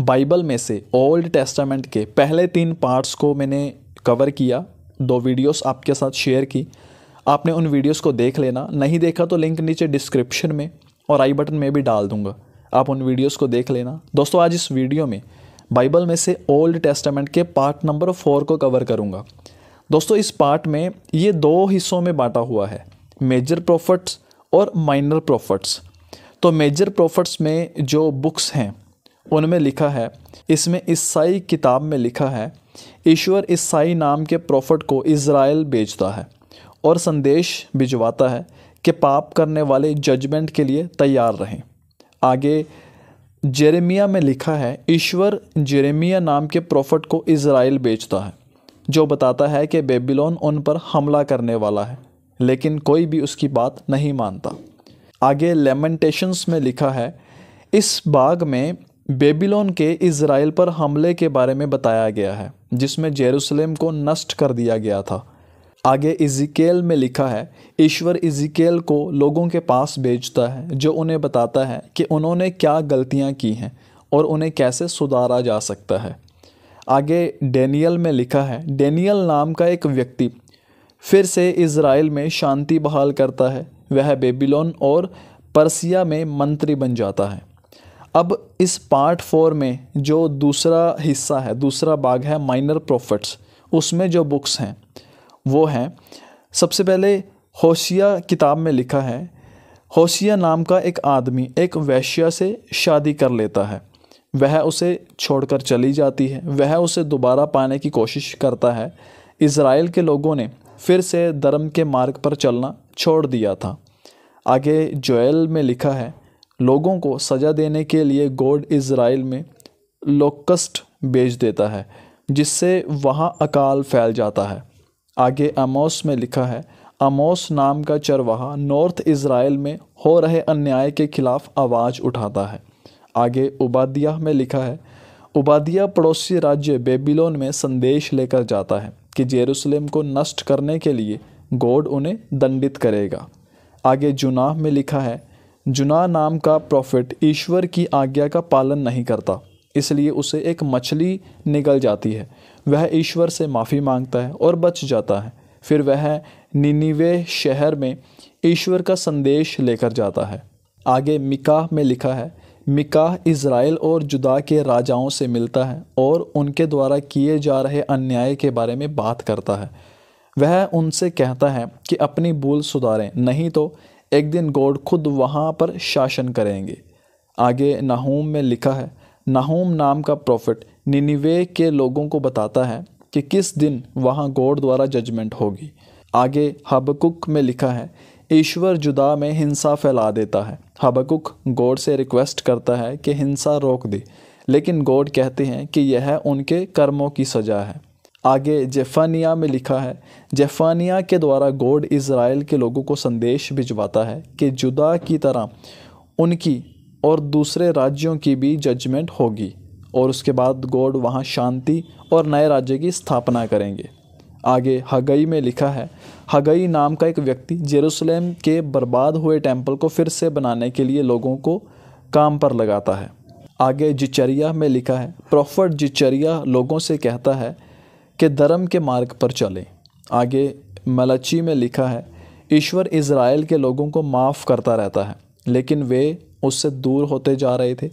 Bible में से old testament के पहले तीन पार्ट्स को मैंने कवर किया दो वीडियोस आपके साथ शेयर की आपने उन वीडियोस को देख लेना नहीं देखा तो लिंक नीचे डिस्क्रिप्शन में और आई बटन में भी डाल दूंगा आप उन वीडियोस को देख लेना दोस्तों आज इस वीडियो में बाइबल में से ओल्ड टेस्टामेंट के पार्ट नंबर फोर को कवर करूँगा दोस्तों इस पार्ट में ये दो हिस्सों में बांटा हुआ है मेजर प्रॉफिट्स और माइनर प्रॉफिट्स तो मेजर प्रॉफिट्स में जो बुक्स हैं उनमें लिखा है इसमें ईसाई किताब में लिखा है ईश्वर ईसाई नाम के प्रॉफिट को इसराइल बेचता है और संदेश भिजवाता है कि पाप करने वाले जजमेंट के लिए तैयार रहें आगे जेरेमिया में लिखा है ईश्वर जेरेमिया नाम के प्रॉफिट को इसराइल बेचता है जो बताता है कि बेबीलोन उन पर हमला करने वाला है लेकिन कोई भी उसकी बात नहीं मानता आगे लेमेंटेशंस में लिखा है इस बाग में बेबीलोन के इसराइल पर हमले के बारे में बताया गया है जिसमें जेरूसलेम को नष्ट कर दिया गया था आगे इजिकेल में लिखा है ईश्वर इजिकेल को लोगों के पास भेजता है जो उन्हें बताता है कि उन्होंने क्या गलतियाँ की हैं और उन्हें कैसे सुधारा जा सकता है आगे डेनियल में लिखा है डेनियल नाम का एक व्यक्ति फिर से इसराइल में शांति बहाल करता है वह बेबीलोन और परसिया में मंत्री बन जाता है अब इस पार्ट फोर में जो दूसरा हिस्सा है दूसरा भाग है माइनर प्रॉफिट्स उसमें जो बुक्स हैं वो हैं सबसे पहले होशिया किताब में लिखा है होशिया नाम का एक आदमी एक वैश्या से शादी कर लेता है वह उसे छोड़कर चली जाती है वह उसे दोबारा पाने की कोशिश करता है इसराइल के लोगों ने फिर से धर्म के मार्ग पर चलना छोड़ दिया था आगे जोएल में लिखा है लोगों को सज़ा देने के लिए गोड इसराइल में लोकस्ट भेज देता है जिससे वहाँ अकाल फैल जाता है आगे अमोस में लिखा है अमोस नाम का चरवाहा नॉर्थ इसराइल में हो रहे अन्याय के खिलाफ आवाज़ उठाता है आगे उबादिया में लिखा है उबादिया पड़ोसी राज्य बेबीलोन में संदेश लेकर जाता है कि जेरूसलम को नष्ट करने के लिए गोड उन्हें दंडित करेगा आगे जुनाह में लिखा है जुना नाम का प्रॉफिट ईश्वर की आज्ञा का पालन नहीं करता इसलिए उसे एक मछली निकल जाती है वह ईश्वर से माफ़ी मांगता है और बच जाता है फिर वह निनीवे शहर में ईश्वर का संदेश लेकर जाता है आगे मिकाह में लिखा है मिकाह इसराइल और जुदा के राजाओं से मिलता है और उनके द्वारा किए जा रहे अन्याय के बारे में बात करता है वह उनसे कहता है कि अपनी भूल सुधारें नहीं तो एक दिन गॉड खुद वहाँ पर शासन करेंगे आगे नाहूम में लिखा है नाहूम नाम का प्रॉफिट निनिवे के लोगों को बताता है कि किस दिन वहाँ गॉड द्वारा जजमेंट होगी आगे हबकुक में लिखा है ईश्वर जुदा में हिंसा फैला देता है हबकुक गॉड से रिक्वेस्ट करता है कि हिंसा रोक दे लेकिन गॉड कहते हैं कि यह उनके कर्मों की सज़ा है आगे जेफानिया में लिखा है जेफानिया के द्वारा गोड इसराइल के लोगों को संदेश भिजवाता है कि जुदा की तरह उनकी और दूसरे राज्यों की भी जजमेंट होगी और उसके बाद गोड वहाँ शांति और नए राज्य की स्थापना करेंगे आगे हगई में लिखा है हगई नाम का एक व्यक्ति जेरूसलेम के बर्बाद हुए टेम्पल को फिर से बनाने के लिए लोगों को काम पर लगाता है आगे जिचरिया में लिखा है प्रॉफर्ट जिचरिया लोगों से कहता है कि धर्म के मार्ग पर चलें आगे मलची में लिखा है ईश्वर इसराइल के लोगों को माफ़ करता रहता है लेकिन वे उससे दूर होते जा रहे थे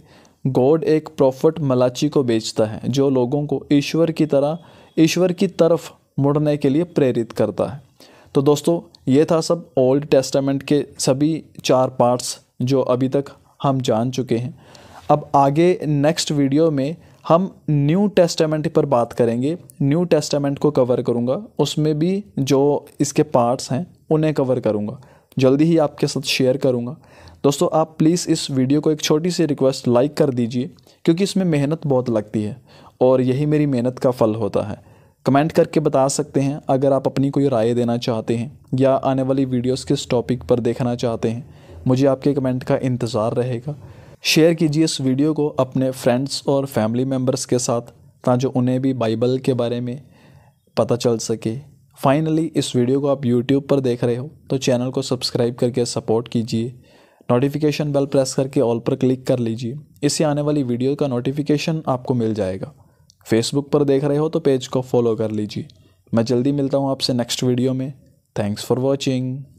गॉड एक प्रॉफिट मलाची को बेचता है जो लोगों को ईश्वर की तरह ईश्वर की तरफ मुड़ने के लिए प्रेरित करता है तो दोस्तों ये था सब ओल्ड टेस्टामेंट के सभी चार पार्ट्स जो अभी तक हम जान चुके हैं अब आगे नेक्स्ट वीडियो में हम न्यू टेस्टामेंट पर बात करेंगे न्यू टेस्टामेंट को कवर करूँगा उसमें भी जो इसके पार्ट्स हैं उन्हें कवर करूँगा जल्दी ही आपके साथ शेयर करूँगा दोस्तों आप प्लीज़ इस वीडियो को एक छोटी सी रिक्वेस्ट लाइक कर दीजिए क्योंकि इसमें मेहनत बहुत लगती है और यही मेरी मेहनत का फल होता है कमेंट करके बता सकते हैं अगर आप अपनी कोई राय देना चाहते हैं या आने वाली वीडियोस किस टॉपिक पर देखना चाहते हैं मुझे आपके कमेंट का इंतज़ार रहेगा शेयर कीजिए इस वीडियो को अपने फ्रेंड्स और फैमिली मेम्बर्स के साथ ताकि उन्हें भी बाइबल के बारे में पता चल सके फाइनली इस वीडियो को आप यूट्यूब पर देख रहे हो तो चैनल को सब्सक्राइब करके सपोर्ट कीजिए नोटिफिकेशन बेल प्रेस करके ऑल पर क्लिक कर लीजिए इससे आने वाली वीडियो का नोटिफिकेशन आपको मिल जाएगा फेसबुक पर देख रहे हो तो पेज को फॉलो कर लीजिए मैं जल्दी मिलता हूँ आपसे नेक्स्ट वीडियो में थैंक्स फॉर वॉचिंग